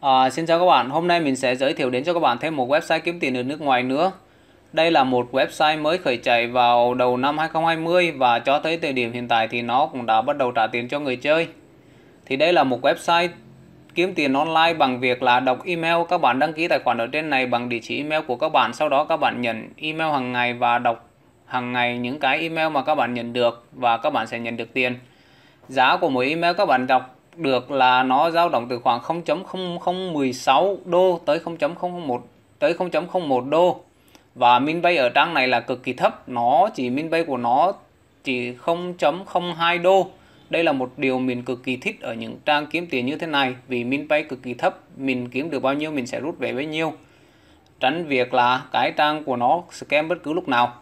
À, xin chào các bạn, hôm nay mình sẽ giới thiệu đến cho các bạn thêm một website kiếm tiền ở nước ngoài nữa. Đây là một website mới khởi chạy vào đầu năm 2020 và cho tới thời điểm hiện tại thì nó cũng đã bắt đầu trả tiền cho người chơi. Thì đây là một website kiếm tiền online bằng việc là đọc email các bạn đăng ký tài khoản ở trên này bằng địa chỉ email của các bạn sau đó các bạn nhận email hàng ngày và đọc hàng ngày những cái email mà các bạn nhận được và các bạn sẽ nhận được tiền giá của mỗi email các bạn đọc được là nó dao động từ khoảng 0.0016 đô tới 0.001 tới 0.01 đô và min bay ở trang này là cực kỳ thấp nó chỉ min bay của nó chỉ 0.02 đô đây là một điều mình cực kỳ thích ở những trang kiếm tiền như thế này vì min bay cực kỳ thấp mình kiếm được bao nhiêu mình sẽ rút về bấy nhiêu tránh việc là cái trang của nó scam bất cứ lúc nào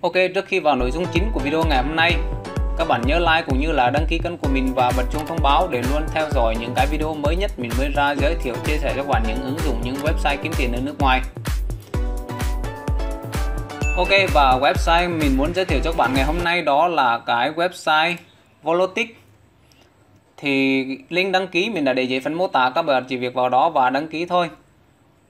Ok trước khi vào nội dung chính của video ngày hôm nay các bạn nhớ like cũng như là đăng ký kênh của mình và bật chuông thông báo để luôn theo dõi những cái video mới nhất mình mới ra giới thiệu chia sẻ cho các bạn những ứng dụng những website kiếm tiền ở nước ngoài. Ok và website mình muốn giới thiệu cho các bạn ngày hôm nay đó là cái website Volotic thì link đăng ký mình đã để dưới phần mô tả các bạn chỉ việc vào đó và đăng ký thôi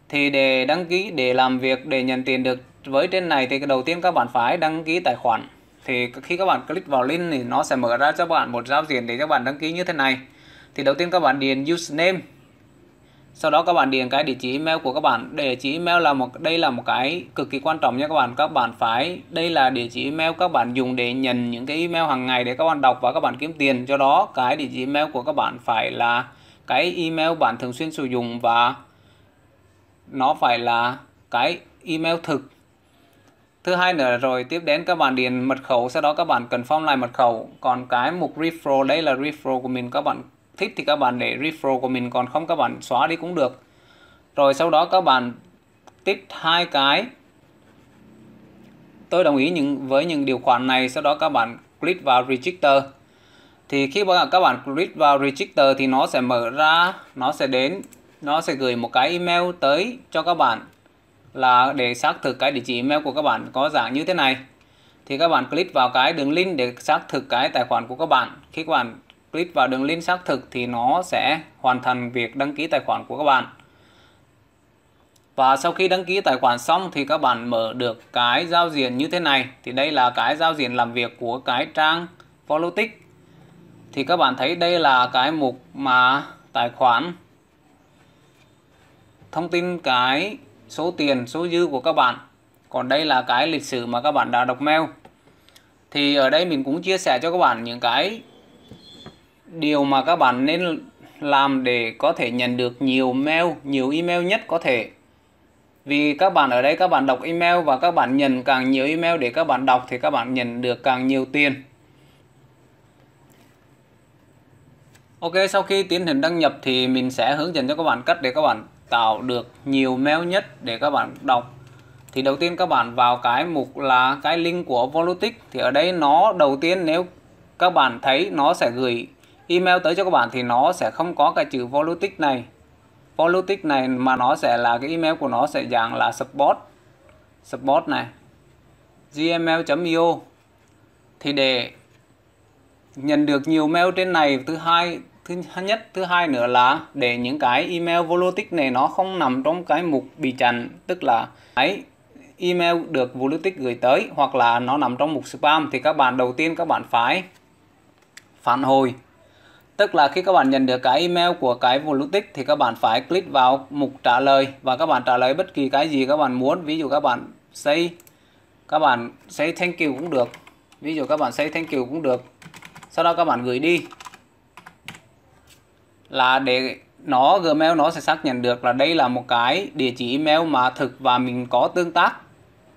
thì để đăng ký để làm việc để nhận tiền được với trên này thì đầu tiên các bạn phải đăng ký tài khoản thì khi các bạn click vào link thì nó sẽ mở ra cho bạn một giao diện để các bạn đăng ký như thế này thì đầu tiên các bạn điền username sau đó các bạn điền cái địa chỉ email của các bạn địa chỉ email là một đây là một cái cực kỳ quan trọng nha các bạn các bạn phải đây là địa chỉ email các bạn dùng để nhận những cái email hàng ngày để các bạn đọc và các bạn kiếm tiền cho đó cái địa chỉ email của các bạn phải là cái email bạn thường xuyên sử dụng và nó phải là cái email thực thứ hai nữa rồi tiếp đến các bạn điền mật khẩu sau đó các bạn cần phong lại mật khẩu còn cái mục referral đây là referral của mình các bạn thích thì các bạn để referral của mình còn không các bạn xóa đi cũng được rồi sau đó các bạn tiếp hai cái tôi đồng ý những với những điều khoản này sau đó các bạn click vào register thì khi các bạn click vào register thì nó sẽ mở ra nó sẽ đến nó sẽ gửi một cái email tới cho các bạn là để xác thực cái địa chỉ email của các bạn có dạng như thế này thì các bạn click vào cái đường link để xác thực cái tài khoản của các bạn khi các bạn click vào đường link xác thực thì nó sẽ hoàn thành việc đăng ký tài khoản của các bạn và sau khi đăng ký tài khoản xong thì các bạn mở được cái giao diện như thế này thì đây là cái giao diện làm việc của cái trang Politic thì các bạn thấy đây là cái mục mà tài khoản thông tin cái số tiền số dư của các bạn còn đây là cái lịch sử mà các bạn đã đọc mail thì ở đây mình cũng chia sẻ cho các bạn những cái điều mà các bạn nên làm để có thể nhận được nhiều mail nhiều email nhất có thể vì các bạn ở đây các bạn đọc email và các bạn nhận càng nhiều email để các bạn đọc thì các bạn nhận được càng nhiều tiền Ok sau khi tiến hành đăng nhập thì mình sẽ hướng dẫn cho các bạn cách để các bạn tạo được nhiều mail nhất để các bạn đọc thì đầu tiên các bạn vào cái mục là cái link của Volutic thì ở đây nó đầu tiên nếu các bạn thấy nó sẽ gửi email tới cho các bạn thì nó sẽ không có cái chữ Volutic này Volutic này mà nó sẽ là cái email của nó sẽ dạng là support support này gmail.io thì để nhận được nhiều mail trên này thứ hai thứ nhất thứ hai nữa là để những cái email volutic này nó không nằm trong cái mục bị chặn tức là cái email được volutic gửi tới hoặc là nó nằm trong mục spam thì các bạn đầu tiên các bạn phải phản hồi tức là khi các bạn nhận được cái email của cái volutic thì các bạn phải click vào mục trả lời và các bạn trả lời bất kỳ cái gì các bạn muốn ví dụ các bạn say các bạn say thank you cũng được ví dụ các bạn say thank you cũng được sau đó các bạn gửi đi là để nó Gmail nó sẽ xác nhận được là đây là một cái địa chỉ email mà thực và mình có tương tác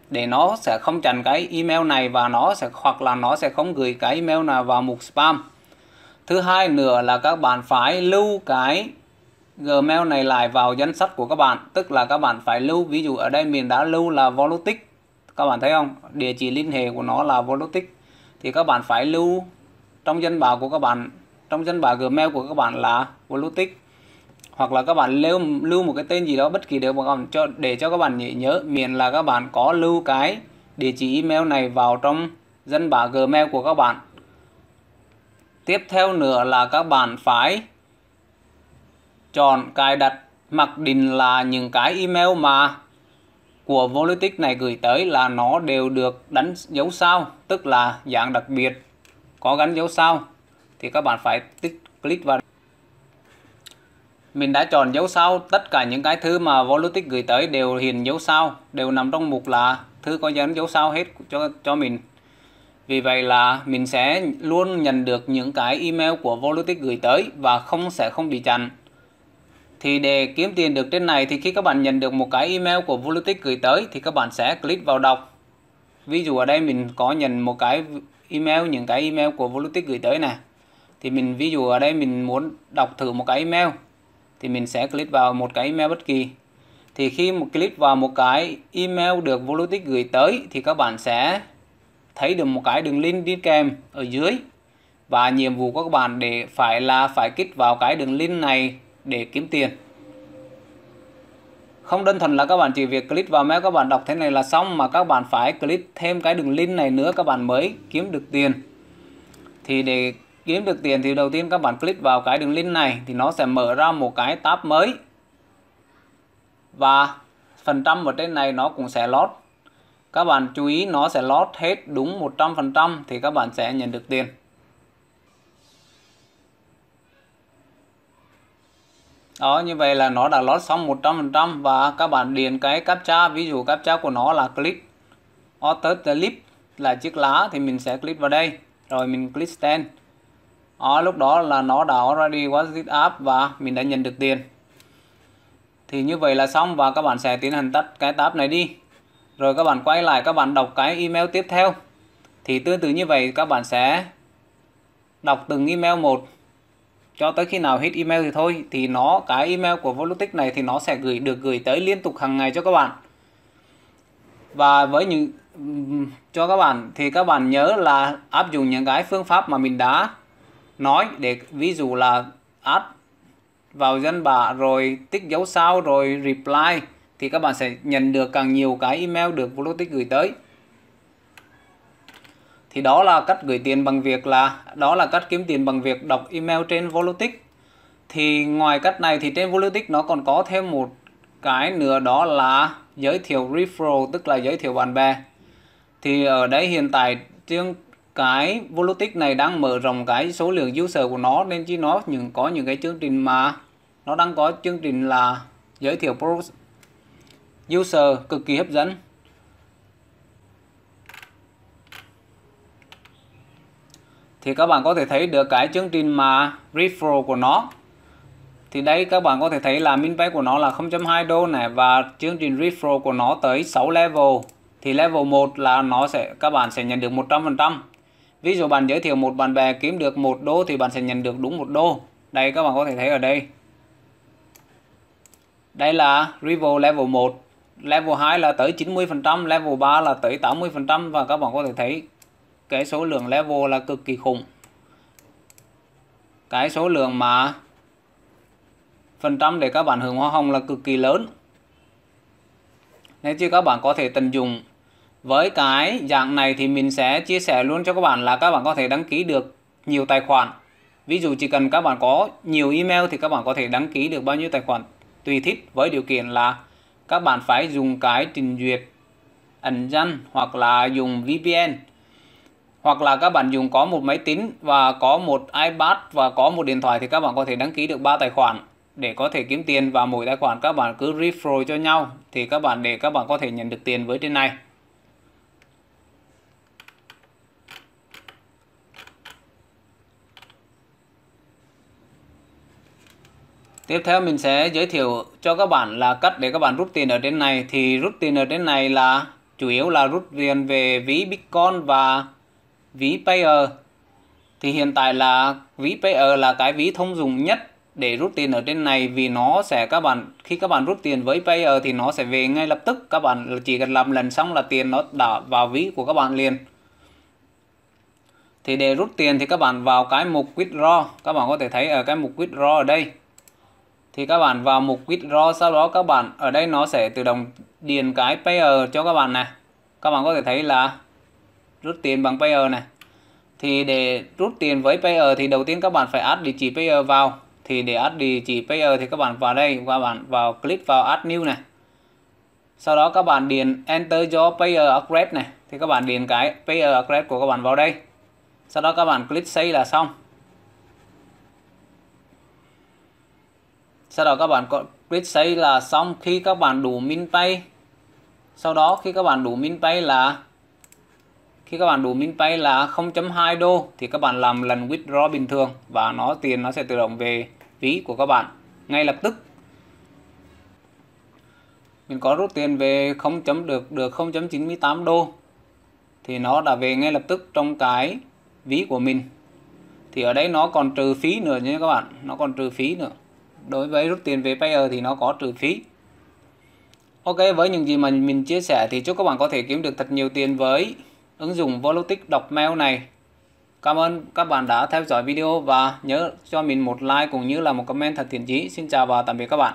để nó sẽ không chặn cái email này và nó sẽ hoặc là nó sẽ không gửi cái email nào vào mục spam thứ hai nữa là các bạn phải lưu cái Gmail này lại vào danh sách của các bạn tức là các bạn phải lưu ví dụ ở đây mình đã lưu là Volotic các bạn thấy không địa chỉ liên hệ của nó là Volotic thì các bạn phải lưu trong danh bạ của các bạn trong danh bạ Gmail của các bạn là Bluetooth hoặc là các bạn lưu lưu một cái tên gì đó bất kỳ được mà cho để cho các bạn nhớ miễn là các bạn có lưu cái địa chỉ email này vào trong dân bả Gmail của các bạn. Tiếp theo nữa là các bạn phải chọn cài đặt mặc định là những cái email mà của volutic này gửi tới là nó đều được đánh dấu sao, tức là dạng đặc biệt có gắn dấu sao thì các bạn phải tích click vào mình đã chọn dấu sao tất cả những cái thư mà Volutic gửi tới đều hiện dấu sao đều nằm trong mục là thư có dán dấu sao hết cho cho mình vì vậy là mình sẽ luôn nhận được những cái email của Volutic gửi tới và không sẽ không bị chặn thì để kiếm tiền được trên này thì khi các bạn nhận được một cái email của Volutic gửi tới thì các bạn sẽ click vào đọc ví dụ ở đây mình có nhận một cái email những cái email của Volutic gửi tới này thì mình ví dụ ở đây mình muốn đọc thử một cái email thì mình sẽ click vào một cái email bất kỳ thì khi một click vào một cái email được Volutic gửi tới thì các bạn sẽ thấy được một cái đường link đi kèm ở dưới và nhiệm vụ của các bạn để phải là phải kích vào cái đường link này để kiếm tiền không đơn thuần là các bạn chỉ việc click vào mail các bạn đọc thế này là xong mà các bạn phải click thêm cái đường link này nữa các bạn mới kiếm được tiền thì để kiếm được tiền thì đầu tiên các bạn click vào cái đường link này thì nó sẽ mở ra một cái tab mới và phần trăm ở trên này nó cũng sẽ lót các bạn chú ý nó sẽ lót hết đúng 100% thì các bạn sẽ nhận được tiền đó như vậy là nó đã lót xong 100% và các bạn điền cái captcha ví dụ captcha của nó là click auto clip là chiếc lá thì mình sẽ click vào đây rồi mình click stand đó, ờ, lúc đó là nó ra đi was zip up và mình đã nhận được tiền thì như vậy là xong và các bạn sẽ tiến hành tắt cái tab này đi rồi các bạn quay lại các bạn đọc cái email tiếp theo thì tương tự như vậy các bạn sẽ đọc từng email một cho tới khi nào hết email thì thôi thì nó cái email của Volutic này thì nó sẽ gửi được gửi tới liên tục hàng ngày cho các bạn và với những cho các bạn thì các bạn nhớ là áp dụng những cái phương pháp mà mình đã nói để ví dụ là add vào danh bạ rồi tích dấu sao rồi reply thì các bạn sẽ nhận được càng nhiều cái email được Vlotic gửi tới thì đó là cách gửi tiền bằng việc là đó là cách kiếm tiền bằng việc đọc email trên Volotic thì ngoài cách này thì trên Volotic nó còn có thêm một cái nữa đó là giới thiệu referral tức là giới thiệu bạn bè thì ở đây hiện tại chương cái volutic này đang mở rộng cái số lượng user của nó nên chứ nó những có những cái chương trình mà nó đang có chương trình là giới thiệu pro user cực kỳ hấp dẫn thì các bạn có thể thấy được cái chương trình mà referral của nó thì đây các bạn có thể thấy là min pay của nó là 0.2 đô này và chương trình referral của nó tới 6 level thì level 1 là nó sẽ các bạn sẽ nhận được 100% Ví dụ bạn giới thiệu một bạn bè kiếm được một đô thì bạn sẽ nhận được đúng một đô. Đây các bạn có thể thấy ở đây. Đây là rival level 1. Level 2 là tới 90%, level 3 là tới 80% và các bạn có thể thấy cái số lượng level là cực kỳ khủng. Cái số lượng mà phần trăm để các bạn hưởng hoa hồng là cực kỳ lớn. Nếu chứ các bạn có thể tận dụng với cái dạng này thì mình sẽ chia sẻ luôn cho các bạn là các bạn có thể đăng ký được nhiều tài khoản ví dụ chỉ cần các bạn có nhiều email thì các bạn có thể đăng ký được bao nhiêu tài khoản tùy thích với điều kiện là các bạn phải dùng cái trình duyệt ẩn danh hoặc là dùng VPN hoặc là các bạn dùng có một máy tính và có một iPad và có một điện thoại thì các bạn có thể đăng ký được 3 tài khoản để có thể kiếm tiền và mỗi tài khoản các bạn cứ referral cho nhau thì các bạn để các bạn có thể nhận được tiền với trên này Tiếp theo mình sẽ giới thiệu cho các bạn là cách để các bạn rút tiền ở trên này thì rút tiền ở trên này là chủ yếu là rút tiền về ví Bitcoin và ví Payer. Thì hiện tại là ví Payer là cái ví thông dụng nhất để rút tiền ở trên này vì nó sẽ các bạn khi các bạn rút tiền với Payer thì nó sẽ về ngay lập tức các bạn chỉ cần làm lần xong là tiền nó đã vào ví của các bạn liền thì để rút tiền thì các bạn vào cái mục withdraw các bạn có thể thấy ở cái mục withdraw ở đây thì các bạn vào mục withdraw sau đó các bạn ở đây nó sẽ tự động điền cái payer cho các bạn này các bạn có thể thấy là rút tiền bằng payer này thì để rút tiền với payer thì đầu tiên các bạn phải add địa chỉ payer vào thì để add địa chỉ payer thì các bạn vào đây các bạn vào click vào add new này sau đó các bạn điền enter cho payer address này thì các bạn điền cái payer address của các bạn vào đây sau đó các bạn click save là xong sau đó các bạn có click xây là xong khi các bạn đủ min pay sau đó khi các bạn đủ min pay là khi các bạn đủ min pay là 0.2 đô thì các bạn làm lần withdraw bình thường và nó tiền nó sẽ tự động về ví của các bạn ngay lập tức mình có rút tiền về 0. được được 0.98 đô thì nó đã về ngay lập tức trong cái ví của mình thì ở đây nó còn trừ phí nữa nha các bạn nó còn trừ phí nữa đối với rút tiền về payer thì nó có trừ phí Ok với những gì mà mình chia sẻ thì chúc các bạn có thể kiếm được thật nhiều tiền với ứng dụng Volutic đọc mail này Cảm ơn các bạn đã theo dõi video và nhớ cho mình một like cũng như là một comment thật thiện chí Xin chào và tạm biệt các bạn